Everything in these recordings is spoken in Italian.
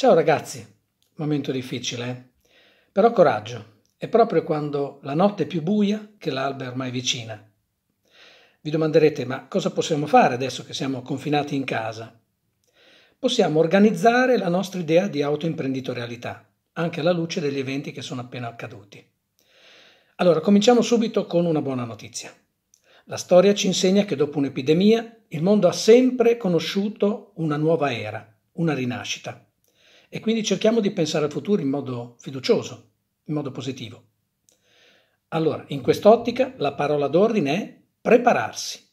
Ciao ragazzi, momento difficile, eh? però coraggio, è proprio quando la notte è più buia che l'alba è ormai vicina. Vi domanderete ma cosa possiamo fare adesso che siamo confinati in casa? Possiamo organizzare la nostra idea di autoimprenditorialità, anche alla luce degli eventi che sono appena accaduti. Allora, cominciamo subito con una buona notizia. La storia ci insegna che dopo un'epidemia il mondo ha sempre conosciuto una nuova era, una rinascita. E quindi cerchiamo di pensare al futuro in modo fiducioso, in modo positivo. Allora, in quest'ottica la parola d'ordine è prepararsi.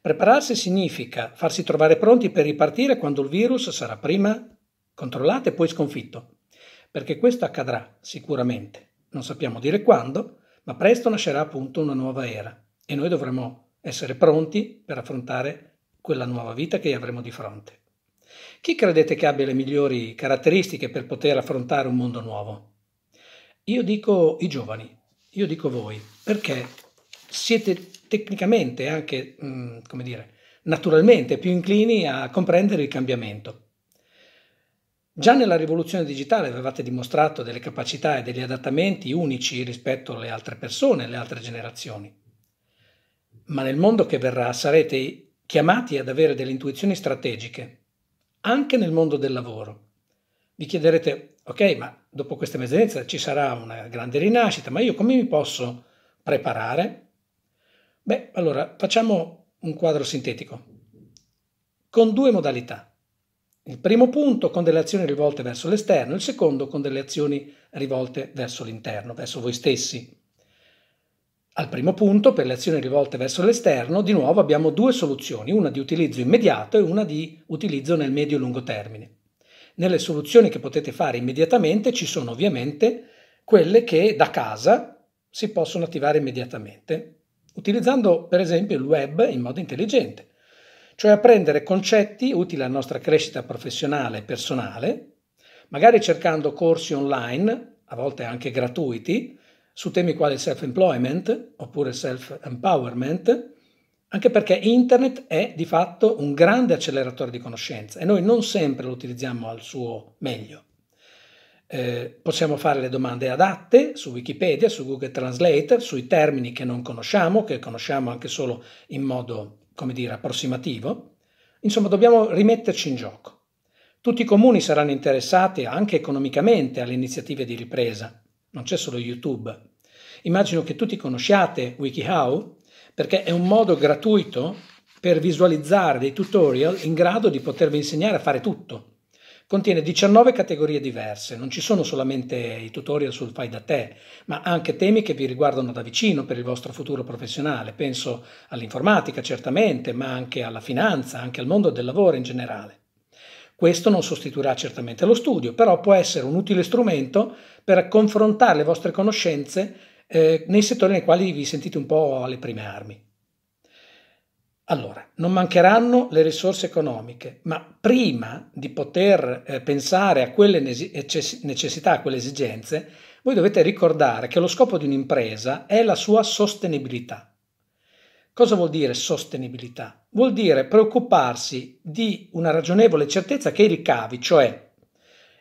Prepararsi significa farsi trovare pronti per ripartire quando il virus sarà prima controllato e poi sconfitto, perché questo accadrà sicuramente. Non sappiamo dire quando, ma presto nascerà appunto una nuova era e noi dovremo essere pronti per affrontare quella nuova vita che avremo di fronte. Chi credete che abbia le migliori caratteristiche per poter affrontare un mondo nuovo? Io dico i giovani, io dico voi, perché siete tecnicamente anche, mm, come dire, naturalmente più inclini a comprendere il cambiamento. Già nella rivoluzione digitale avevate dimostrato delle capacità e degli adattamenti unici rispetto alle altre persone, alle altre generazioni. Ma nel mondo che verrà sarete chiamati ad avere delle intuizioni strategiche, anche nel mondo del lavoro. Vi chiederete, ok, ma dopo questa emergenza ci sarà una grande rinascita, ma io come mi posso preparare? Beh, allora facciamo un quadro sintetico con due modalità. Il primo punto con delle azioni rivolte verso l'esterno, il secondo con delle azioni rivolte verso l'interno, verso voi stessi. Al primo punto, per le azioni rivolte verso l'esterno, di nuovo abbiamo due soluzioni, una di utilizzo immediato e una di utilizzo nel medio-lungo termine. Nelle soluzioni che potete fare immediatamente ci sono ovviamente quelle che da casa si possono attivare immediatamente, utilizzando per esempio il web in modo intelligente, cioè apprendere concetti utili alla nostra crescita professionale e personale, magari cercando corsi online, a volte anche gratuiti, su temi quali self-employment oppure self-empowerment, anche perché internet è di fatto un grande acceleratore di conoscenza e noi non sempre lo utilizziamo al suo meglio. Eh, possiamo fare le domande adatte su Wikipedia, su Google Translate, sui termini che non conosciamo, che conosciamo anche solo in modo, come dire, approssimativo. Insomma, dobbiamo rimetterci in gioco. Tutti i comuni saranno interessati anche economicamente alle iniziative di ripresa non c'è solo YouTube. Immagino che tutti conosciate WikiHow perché è un modo gratuito per visualizzare dei tutorial in grado di potervi insegnare a fare tutto. Contiene 19 categorie diverse, non ci sono solamente i tutorial sul fai da te, ma anche temi che vi riguardano da vicino per il vostro futuro professionale. Penso all'informatica certamente, ma anche alla finanza, anche al mondo del lavoro in generale. Questo non sostituirà certamente lo studio, però può essere un utile strumento per confrontare le vostre conoscenze eh, nei settori nei quali vi sentite un po' alle prime armi. Allora, non mancheranno le risorse economiche, ma prima di poter eh, pensare a quelle necessità, a quelle esigenze, voi dovete ricordare che lo scopo di un'impresa è la sua sostenibilità. Cosa vuol dire sostenibilità? Vuol dire preoccuparsi di una ragionevole certezza che i ricavi, cioè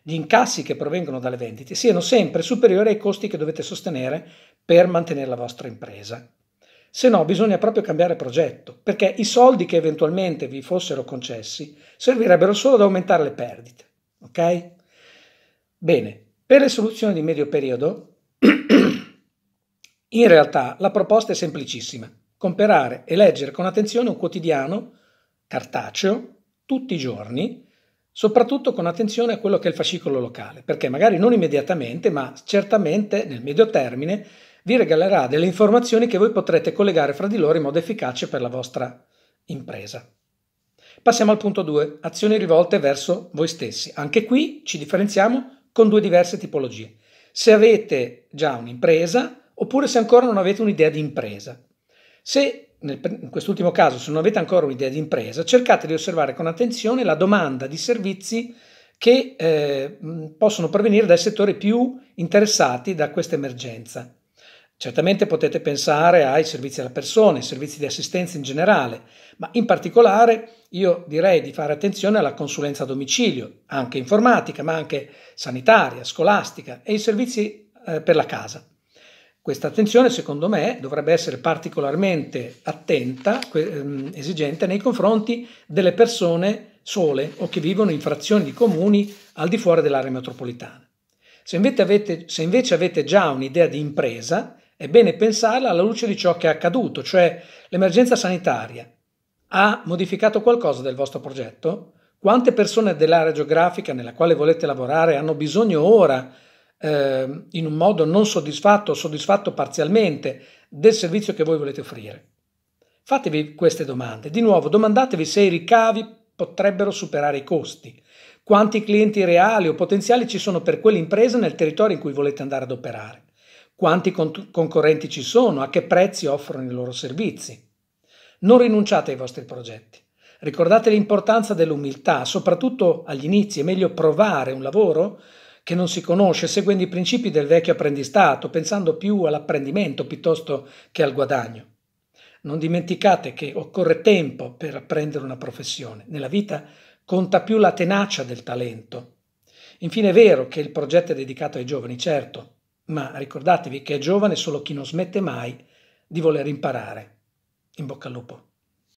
gli incassi che provengono dalle vendite, siano sempre superiori ai costi che dovete sostenere per mantenere la vostra impresa. Se no, bisogna proprio cambiare progetto, perché i soldi che eventualmente vi fossero concessi servirebbero solo ad aumentare le perdite. Ok? Bene, per le soluzioni di medio periodo, in realtà la proposta è semplicissima comperare e leggere con attenzione un quotidiano cartaceo tutti i giorni, soprattutto con attenzione a quello che è il fascicolo locale, perché magari non immediatamente, ma certamente nel medio termine vi regalerà delle informazioni che voi potrete collegare fra di loro in modo efficace per la vostra impresa. Passiamo al punto 2, azioni rivolte verso voi stessi. Anche qui ci differenziamo con due diverse tipologie. Se avete già un'impresa oppure se ancora non avete un'idea di impresa. Se in quest'ultimo caso se non avete ancora un'idea di impresa, cercate di osservare con attenzione la domanda di servizi che eh, possono provenire dai settori più interessati da questa emergenza. Certamente potete pensare ai servizi alla persona, ai servizi di assistenza in generale, ma in particolare io direi di fare attenzione alla consulenza a domicilio, anche informatica, ma anche sanitaria, scolastica e i servizi eh, per la casa. Questa attenzione, secondo me, dovrebbe essere particolarmente attenta, ehm, esigente nei confronti delle persone sole o che vivono in frazioni di comuni al di fuori dell'area metropolitana. Se invece, avete, se invece avete già un'idea di impresa, è bene pensarla alla luce di ciò che è accaduto, cioè l'emergenza sanitaria. Ha modificato qualcosa del vostro progetto? Quante persone dell'area geografica nella quale volete lavorare hanno bisogno ora eh, in un modo non soddisfatto o soddisfatto parzialmente del servizio che voi volete offrire? Fatevi queste domande. Di nuovo, domandatevi se i ricavi potrebbero superare i costi. Quanti clienti reali o potenziali ci sono per quell'impresa nel territorio in cui volete andare ad operare? Quanti con- concorrenti ci sono? A che prezzi offrono i loro servizi? Non rinunciate ai vostri progetti. Ricordate l'importanza dell'umiltà, soprattutto agli inizi. È meglio provare un lavoro che non si conosce, seguendo i principi del vecchio apprendistato, pensando più all'apprendimento piuttosto che al guadagno. Non dimenticate che occorre tempo per apprendere una professione. Nella vita conta più la tenacia del talento. Infine è vero che il progetto è dedicato ai giovani, certo, ma ricordatevi che è giovane solo chi non smette mai di voler imparare. In bocca al lupo.